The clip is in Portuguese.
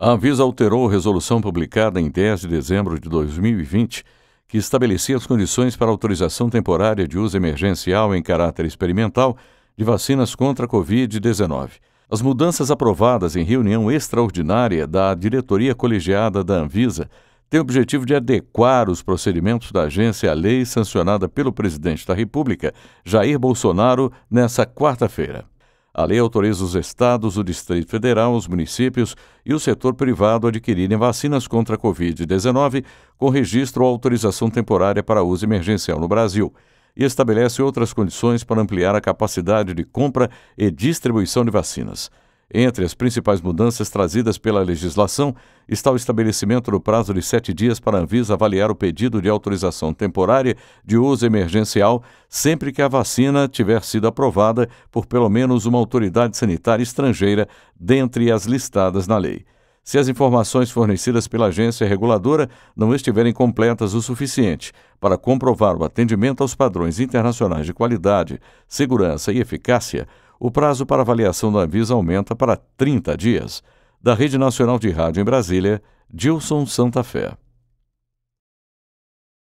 A Anvisa alterou a resolução publicada em 10 de dezembro de 2020, que estabelecia as condições para autorização temporária de uso emergencial em caráter experimental de vacinas contra a Covid-19. As mudanças aprovadas em reunião extraordinária da diretoria colegiada da Anvisa têm o objetivo de adequar os procedimentos da agência à lei sancionada pelo presidente da República, Jair Bolsonaro, nesta quarta-feira. A lei autoriza os estados, o Distrito Federal, os municípios e o setor privado a adquirirem vacinas contra a Covid-19 com registro ou autorização temporária para uso emergencial no Brasil e estabelece outras condições para ampliar a capacidade de compra e distribuição de vacinas. Entre as principais mudanças trazidas pela legislação está o estabelecimento do prazo de sete dias para a Anvisa avaliar o pedido de autorização temporária de uso emergencial sempre que a vacina tiver sido aprovada por pelo menos uma autoridade sanitária estrangeira dentre as listadas na lei. Se as informações fornecidas pela agência reguladora não estiverem completas o suficiente para comprovar o atendimento aos padrões internacionais de qualidade, segurança e eficácia, o prazo para avaliação da Anvisa aumenta para 30 dias. Da Rede Nacional de Rádio em Brasília, Dilson Santa Fé.